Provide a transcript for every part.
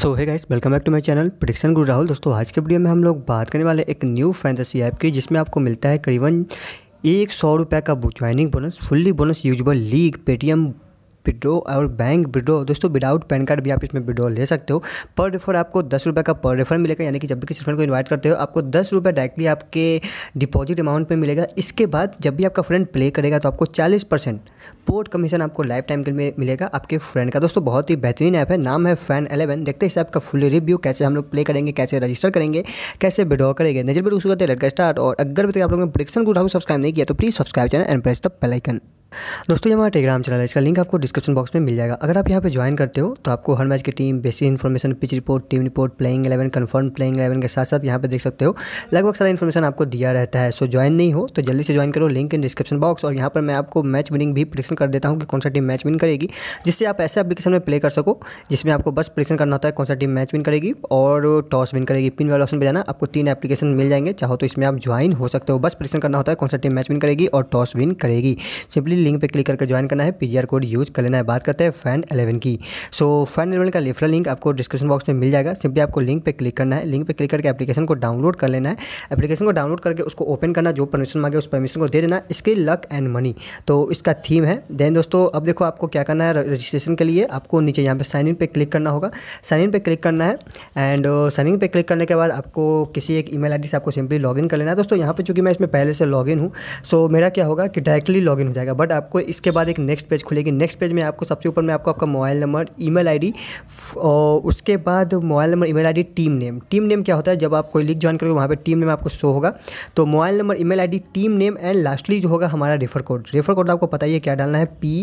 सो है guys welcome back to my channel prediction Guru Rahul दोस्तों आज के वीडियो में हम लोग बात करने वाले एक न्यू फैंटेसी ऐप की जिसमें आपको मिलता है करीबन एक सौ रुपये का joining bonus fully bonus usable लीग पेटीएम विड्रो और बैंक विड्रो दोस्तों विदाउट पैन कार्ड भी आप इसमें विड्रो ले सकते हो पर रेफर आपको दस रुपये का पर रेफर मिलेगा यानी कि जब भी किसी फ्रेंड को इन्वाइट करते हो आपको दस रुपये डायरेक्टली आपके डिपॉजिट अमाउंट पर मिलेगा इसके बाद जब भी आपका फ्रेंड प्ले करेगा तो आपको चालीस परसेंट पोर्ट कमीशन आपको लाइफ टाइम के लिए मिलेगा आपके फ्रेंड का दोस्तों बहुत ही बेहतरीन ऐप है नाम है फैन एलेवन देखते हैं इस ऐप का फुल रिव्यू कैसे हम लोग प्ले करेंगे कैसे रजिस्टर करेंगे कैसे विड्रॉ करेंगे नजर पर उसको लड़का स्टार्ट और अगर भी तो आप लोगों ने प्रिक्शन को सब्सक्राइब नहीं किया तो please subscribe channel and press the bell icon दोस्तों ये हमारा टेलीग्राम चैनल है इसका लिंक आपको डिस्क्रिप्शन बॉक्स में मिल जाएगा अगर आप यहाँ पे ज्वाइन करते हो तो आपको हर मैच की team basic information pitch report team report playing eleven confirm playing eleven के साथ साथ यहाँ पे देख सकते हो लगभग सारा इन्फॉर्मेशन आपको दिया रहता है सो ज्वाइन नहीं हो तो जल्दी से ज्वाइन करो लिंक इन डिस्क्रिप्शन बॉक्स और यहाँ पर मैं आपको मैच विनिंग भी प्रिडिक्शन कर देता हूँ कि कौन सा टीम मैच विन करेगी जिससे आप ऐसे एप्लीकेशन में प्ले कर सको जिसमें आपको बस प्रिडिक्शन करना होता है कौन सा टीम मैच विन करेगी और टॉस विन करेगी पिन वाले ऑप्शन पर जाना आपको तीन एप्लीकेशन मिल जाएंगे चाहो तो इसमें आप ज्वाइन हो सकते हो बस प्रिडिक्शन करना होता है कौन सा टीम मैच विन करेगी और टॉस विन करेगी सिंपली लिंक पर क्लिक करके ज्वाइन करना है पी कोड यूज़ कर लेना है बात करते हैं फैन एलेवन की सो फैन एलेवन का रेफरल लिंक आपको डिस्क्रिप्शन बॉक्स में मिल जाएगा सिंपली आपको लिंक पर क्लिक करना है लिंक पर क्लिक करके एप्लीकेशन को डाउनलोड कर लेना है एप्लीकेशन को डाउनलोड करके उसको ओपन करना जो परमिशन मांगे उस परमिशन को दे देना इसके लक एंड मनी तो इसका थीम है देन दोस्तों अब देखो आपको क्या करना है रजिस्ट्रेशन के लिए आपको नीचे यहाँ पे साइन इन पे क्लिक करना होगा साइन इन पे क्लिक करना है एंड साइन इन पे क्लिक करने के बाद आपको किसी एक ईमेल डी से आपको सिंपली इन कर लेना है दोस्तों यहाँ पर चूंकि मैं इसमें पहले से इन हूँ सो मेरा क्या होगा कि डायरेक्टली इन हो जाएगा बट बाद आपको इसके बाद एक नेक्स्ट पेज खुलेगी नेक्स्ट पेज में आपको सबसे ऊपर में आपको आपका मोबाइल नंबर ईमेल आईडी और उसके बाद mobile number email ID team name team name क्या होता है जब आप कोई लिख ज्वाइन करोगे वहाँ पर टीम नेम आपको शो होगा तो mobile number email team name and lastly जो होगा हमारा रेफर कोड रेफर कोड आपको पता ही है क्या डालना है P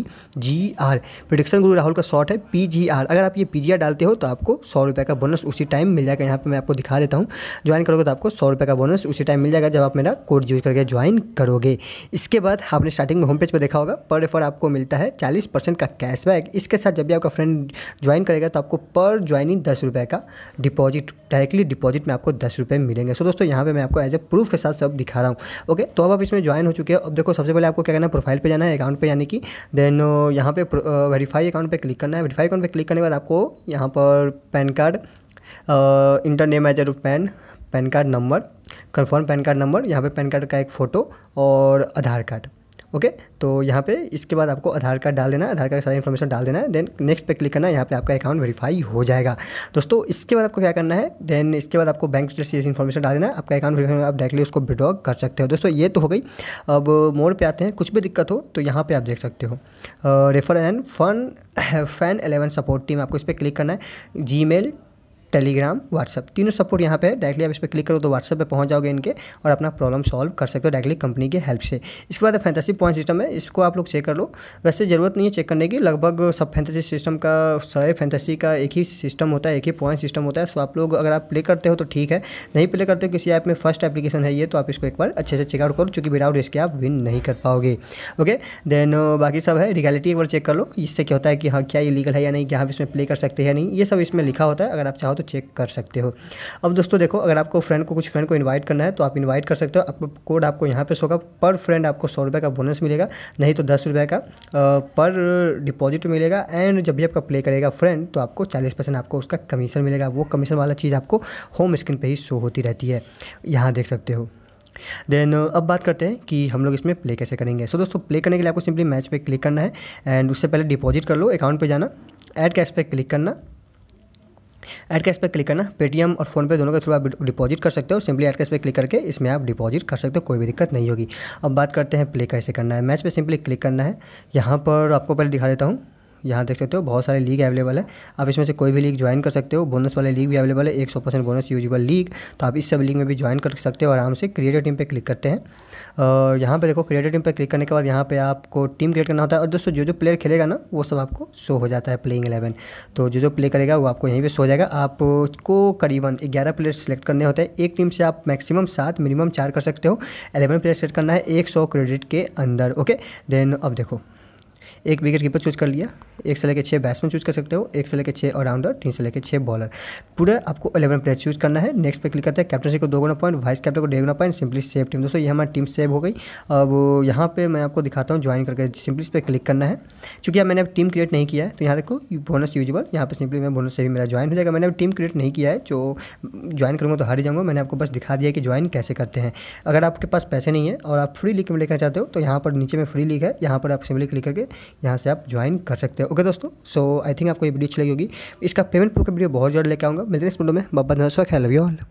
G are prediction Guru Rahul का शॉर्ट है पी जी आर अगर आप ये पी जी आर डालते हो तो आपको सौ रुपये का बोनस उसी टाइम मिल जाएगा यहाँ पर मैं आपको दिखा देता हूँ ज्वाइन करोगे तो आपको सौ रुपये का बोनस उसी टाइम मिल जाएगा जब आप मेरा कोड यूज़ करके ज्वाइन करोगे इसके बाद आपने स्टार्टिंग में होम पेज पर देखा लिखा होगा पर रेफर आपको मिलता है चालीस परसेंट का कैशबैक इसके साथ जब भी आपका फ्रेंड ज्वाइन करेगा तो आपको पर ज्वाइनिंग दस रुपये का डिपॉजिट डायरेक्टली डिपॉजिट में आपको दस रुपये मिलेंगे सो दोस्तों यहाँ पे मैं आपको एज ए प्रूफ के साथ सब दिखा रहा हूँ ओके तो अब आप इसमें ज्वाइन हो चुके हैं अब देखो सबसे पहले आपको क्या करना है प्रोफाइल पर जाना है अकाउंट पर यानी कि देन यहाँ पे वेरीफाई अकाउंट पर क्लिक करना है वेरीफाई अकाउंट पर क्लिक करने के बाद आपको यहाँ पर PAN card enter name as a PAN PAN card number confirm PAN card number यहाँ पे पैन कार्ड का एक फ़ोटो और आधार कार्ड ओके तो यहाँ पे इसके बाद आपको आधार कार्ड डाल देना आधार कार्ड सारी इन्फॉर्मेशन डाल देना है देन नेक्स्ट पे क्लिक करना है यहाँ पे आपका अकाउंट वेरीफाई हो जाएगा दोस्तों इसके बाद आपको क्या करना है देन इसके बाद आपको बैंक से इन्फॉर्मेशन डाल देना है आपका अकाउंट वेरीफाई आप डायरेक्टली उसको विड्रॉ कर सकते हो दोस्तों ये तो हो गई अब मोड़ पर आते हैं कुछ भी दिक्कत हो तो यहाँ पर आप देख सकते हो refer and fun fan eleven support team आपको इस पर क्लिक करना है जी टेलीग्राम व्हाट्सअप तीनों सपोर्ट यहाँ पे डायरेक्टली आप इस पर क्लिक करो तो व्हाट्सअप पे पहुँच जाओगे इनके और अपना प्रॉब्लम सॉल्व कर सकते हो डायरेक्टली कंपनी के हेल्प से इसके बाद फैंटेसी पॉइंट सिस्टम है इसको आप लोग चेक कर लो वैसे ज़रूरत नहीं है चेक करने की लगभग सब फैंटेसी सिस्टम का सारे फैंटेसी का एक ही सिस्टम होता है एक ही पॉइंट सिस्टम होता है सो आप लोग अगर आप प्ले करते हो तो ठीक है नहीं प्ले करते हो किसी ऐप में फर्स्ट एप्लीकेशन है ये तो आप इसको एक बार अच्छे से चेकआउट करो चूँकि विदाउट रिस्क आप विन नहीं कर पाओगे ओके देन बाकी सब है रियलिटी एक बार चेक कर लो इससे क्या होता है कि हाँ क्या ये लीगल है या नहीं क्या आप इसमें प्ले कर सकते हैं या नहीं ये सब इसमें लिखा होता है अगर आप चाहो तो चेक कर सकते हो अब दोस्तों देखो अगर आपको फ्रेंड को कुछ फ्रेंड को इन्वाइट करना है तो आप इन्वाइट कर सकते हो आप कोड आपको यहाँ पे शो होगा पर फ्रेंड आपको सौ रुपये का बोनस मिलेगा नहीं तो दस रुपये का पर डिपॉजिट मिलेगा एंड जब भी आपका प्ले करेगा फ्रेंड तो आपको चालीस परसेंट आपको उसका कमीशन मिलेगा वो कमीशन वाला चीज़ आपको होम स्क्रीन पर ही शो होती रहती है यहाँ देख सकते हो देन अब बात करते हैं कि हम लोग इसमें प्ले कैसे करेंगे सो so, दोस्तों प्ले करने के लिए आपको सिंपली मैच पे क्लिक करना है एंड उससे पहले डिपॉजिट कर लो अकाउंट पे जाना ऐड कैश पे क्लिक करना एड कैश पे क्लिक करना पेटीएम और फोनपे दोनों के थ्रू आप डिपॉजिट कर सकते हो सिंपली एड कैश पे क्लिक करके इसमें आप डिपॉजिट कर सकते हो कोई भी दिक्कत नहीं होगी अब बात करते हैं प्ले कैसे करना है मैच पर सिंपली क्लिक करना है यहाँ पर आपको पहले दिखा देता हूँ यहाँ देख सकते हो बहुत सारे लीग अवेलेबल है आप इसमें से कोई भी लीग ज्वाइन कर सकते हो बोनस वाले लीग भी अवेलेबल है एक सौ परसेंट बोनस यूजल लीग तो आप इस सब लीग में भी ज्वाइन कर सकते हो आराम से क्रिएटर टीम पे क्लिक करते हैं और यहाँ पे देखो क्रिएटर टीम पे क्लिक करने के बाद यहाँ पे आपको टीम क्रिएट करना होता है और दोस्तों जो जो प्लेयर खेलेगा ना वो सब आपको शो हो जाता है प्लेइंग एलेवन तो जो जो प्ले करेगा वो आपको यहीं पर शो हो जाएगा आपको करीबन ग्यारह प्लेयर सेलेक्ट करने होते हैं एक टीम से आप मैक्सिमम सात मिनिमम चार कर सकते हो एलेवन प्लेयर सेलेक्ट करना है एक सौ क्रेडिट के अंदर ओके देन अब देखो एक विकेट कीपर चूज कर लिया एक से लेकर छः बैट्समैन चूज कर सकते हो एक से लेकर छः ऑलराउंडर तीन से लेकर छः बॉलर पूरे आपको अलेवन प्लेयर चूज करना है नेक्स्ट पे क्लिक करते हैं कैप्टनशिप को दो गुना पॉइंट वाइस कैप्टन को डेढ़ गुना पॉइंट सिंपली सेव टीम दोस्तों ये हमारी टीम सेव हो गई अब यहाँ पर मैं आपको दिखाता हूँ ज्वाइन करके सिंपली इस पर क्लिक करना है चूँकि मैंने अब टीम क्रिएट नहीं किया है तो यहाँ देखो बोनस यूजबल यहाँ पर सिंपली मैं बोनस से भी मेरा ज्वाइन हो जाएगा मैंने अब टीम क्रिएट नहीं किया है जो ज्वाइन करूँगा तो हार ही जाऊँगा मैंने आपको बस दिखा दिया कि ज्वाइन कैसे करते हैं अगर आपके पास पैसे नहीं है और आप फ्री लीग में लेकर चाहते हो तो यहाँ पर नीचे में फ्री लीग है यहाँ पर आप सिंपली क्लिक करके यहाँ से आप ज्वाइन कर सकते हो ओके दोस्तों सो आई थिंक आपको ये वीडियो अच्छी लगी होगी इसका पेमेंट प्रूफ का वीडियो बहुत जल्द लेकर आऊँगा मिलते हैं इस वीडियो में बब्बा नर्सवा ख्याल ऑल